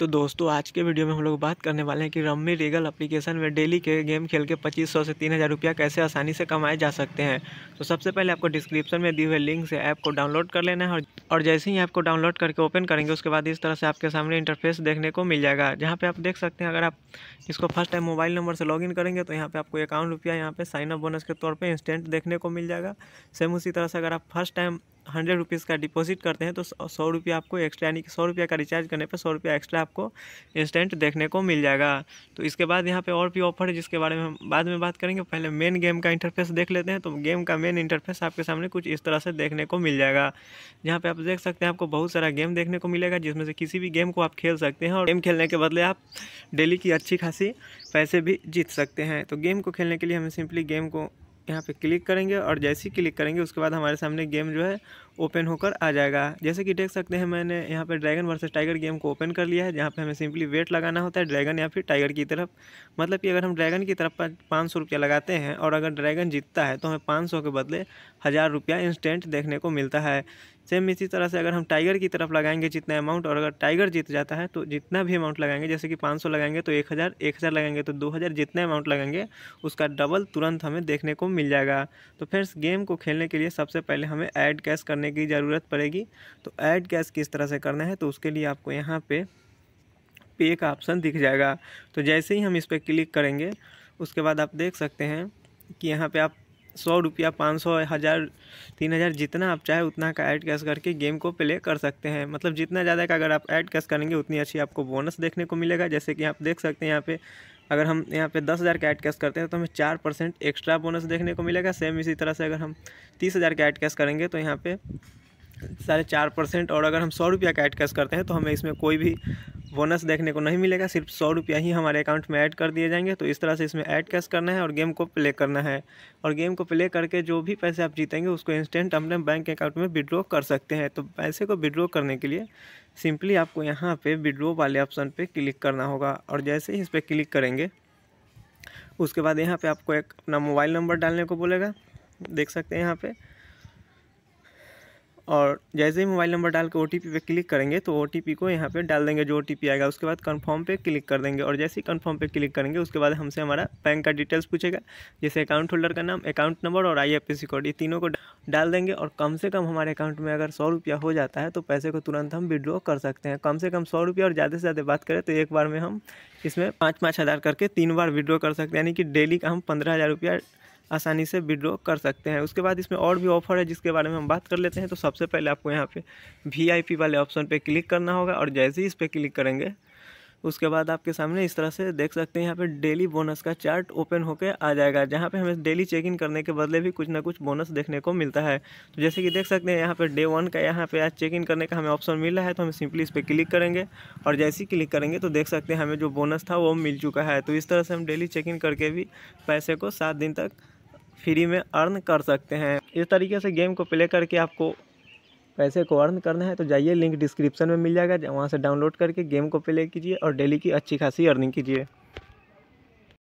तो दोस्तों आज के वीडियो में हम लोग बात करने वाले हैं कि रम्मी रीगल एप्लीकेशन में डेली के गेम खेल के 2500 से 3000 रुपया कैसे आसानी से कमाए जा सकते हैं तो सबसे पहले आपको डिस्क्रिप्शन में दिए हुए लिंक से ऐप को डाउनलोड कर लेना है और जैसे ही ऐप को डाउनलोड करके ओपन करेंगे उसके बाद इस तरह से आपके सामने इंटरफेस देखने को मिल जाएगा जहाँ पर आप देख सकते हैं अगर आप इसको फर्स्ट टाइम मोबाइल नंबर से लॉग करेंगे तो यहाँ पर आपको अकाउंट रुपया यहाँ पर साइनअप बोनस के तौर पर इंस्टेंट देखने को मिल जाएगा सेम उसी तरह से अगर आप फर्स्ट टाइम हंड्रेड रुपीज़ का डिपॉजिट करते हैं तो सौ रुपया आपको एक्स्ट्रा यानी कि सौ रुपया का रिचार्ज करने पर सौ रुपया एक्स्ट्रा आपको इंस्टेंट देखने को मिल जाएगा तो इसके बाद यहाँ पे और भी ऑफर है जिसके बारे में हम बाद में बात करेंगे पहले मेन गेम का इंटरफेस देख लेते हैं तो गेम का मेन इंटरफेस आपके सामने कुछ इस तरह से देखने को मिल जाएगा जहाँ पर आप देख सकते हैं आपको बहुत सारा गेम देखने को मिलेगा जिसमें से किसी भी गेम को आप खेल सकते हैं और गेम खेलने के बदले आप डेली की अच्छी खासी पैसे भी जीत सकते हैं तो गेम को खेलने के लिए हमें सिंपली गेम को यहाँ पे क्लिक करेंगे और जैसे ही क्लिक करेंगे उसके बाद हमारे सामने गेम जो है ओपन होकर आ जाएगा जैसे कि देख सकते हैं मैंने यहाँ पर ड्रैगन वर्सेस टाइगर गेम को ओपन कर लिया है जहाँ पे हमें सिंपली वेट लगाना होता है ड्रैगन या फिर टाइगर की तरफ मतलब कि अगर हम ड्रैगन की तरफ पाँच सौ रुपया लगाते हैं और अगर ड्रैगन जीतता है तो हमें पाँच सौ के बदले हज़ार रुपया इंस्टेंट देखने को मिलता है सेम इसी तरह से अगर हम टाइगर की तरफ लगाएंगे जितना अमाउंट और अगर टाइगर जीत जाता है तो जितना भी अमाउंट लगाएंगे जैसे कि 500 लगाएंगे तो 1000 1000 लगाएंगे तो 2000 जितने अमाउंट लगाएंगे उसका डबल तुरंत हमें देखने को मिल जाएगा तो फ्रेंड्स गेम को खेलने के लिए सबसे पहले हमें ऐड कैश करने करने की ज़रूरत पड़ेगी तो ऐड कैश किस तरह से करना है तो उसके लिए आपको यहाँ पे पे का ऑप्शन दिख जाएगा तो जैसे ही हम इस पर क्लिक करेंगे उसके बाद आप देख सकते हैं कि यहाँ पे आप सौ रुपया पाँच सौ हज़ार तीन हज़ार जितना आप चाहे उतना का ऐड कैश करके गेम को प्ले कर सकते हैं मतलब जितना ज़्यादा का अगर आप ऐड कैश करेंगे उतनी अच्छी आपको बोनस देखने को मिलेगा जैसे कि आप देख सकते हैं यहाँ पे अगर हम यहाँ पे दस हज़ार का ऐड कैश करते हैं तो हमें चार परसेंट एक्स्ट्रा बोनस देखने को मिलेगा सेम इसी तरह से अगर हम तीस हज़ार का एड कैश करेंगे तो यहाँ पे साढ़े चार परसेंट और अगर हम सौ रुपया का ऐड कैश करते हैं तो हमें इसमें कोई भी बोनस देखने को नहीं मिलेगा सिर्फ सौ रुपया ही हमारे अकाउंट में ऐड कर दिए जाएंगे तो इस तरह से इसमें ऐड कैश करना है और गेम को प्ले करना है और गेम को प्ले करके जो भी पैसे आप जीतेंगे उसको इंस्टेंट अपने बैंक अकाउंट में विड्रॉ कर सकते हैं तो पैसे को विड्रॉ करने के लिए सिंपली आपको यहाँ पर विड्रॉ वाले ऑप्शन पर क्लिक करना होगा और जैसे ही इस पर क्लिक करेंगे उसके बाद यहाँ पर आपको एक अपना मोबाइल नंबर डालने को बोलेगा देख सकते हैं यहाँ पर और जैसे ही मोबाइल नंबर डाल के ओ पे क्लिक करेंगे तो ओ को यहाँ पे डाल देंगे जो ओ आएगा उसके बाद कन्फर्म पे क्लिक कर देंगे और जैसे ही कन्फर्म पे क्लिक करेंगे उसके बाद हमसे हमारा बैंक का डिटेल्स पूछेगा जैसे अकाउंट होल्डर का नाम अकाउंट नंबर और आई कोड ये तीनों को डाल देंगे और कम से कम हमारे अकाउंट में अगर सौ रुपया हो जाता है तो पैसे को तुरंत हम विड्रॉ कर सकते हैं कम से कम सौ रुपया और ज़्यादा से ज़्यादा बात करें तो एक बार में हम इसमें पाँच पाँच हज़ार करके तीन बार विड्रॉ कर सकते हैं यानी कि डेली का हम पंद्रह हज़ार रुपया आसानी से विड्रॉ कर सकते हैं उसके बाद इसमें और भी ऑफर है जिसके बारे में हम बात कर लेते हैं तो सबसे पहले आपको यहाँ पे वी वाले ऑप्शन पर क्लिक करना होगा और जैसे ही इस पर क्लिक करेंगे उसके बाद आपके सामने इस तरह से देख सकते हैं यहाँ पे डेली बोनस का चार्ट ओपन होकर आ जाएगा जहाँ पे हमें डेली चेक इन करने के बदले भी कुछ ना कुछ बोनस देखने को मिलता है तो जैसे कि देख सकते हैं यहाँ पे डे वन का यहाँ पे आज चेक इन करने का हमें ऑप्शन मिल रहा है तो हम सिंपली इस पर क्लिक करेंगे और जैसे ही क्लिक करेंगे तो देख सकते हैं हमें जो बोनस था वो मिल चुका है तो इस तरह से हम डेली चेक इन करके भी पैसे को सात दिन तक फ्री में अर्न कर सकते हैं इस तरीके से गेम को प्ले करके आपको पैसे को अर्न करना है तो जाइए लिंक डिस्क्रिप्शन में मिल जाएगा वहाँ से डाउनलोड करके गेम को प्ले कीजिए और डेली की अच्छी खासी अर्निंग कीजिए